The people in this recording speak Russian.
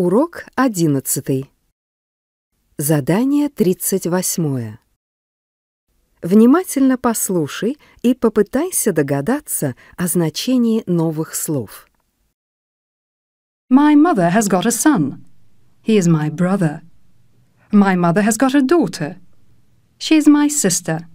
Урок 11. Задание 38. Внимательно послушай и попытайся догадаться о значении новых слов. My mother has got a son. He is my brother. My mother has got a daughter. She is my sister.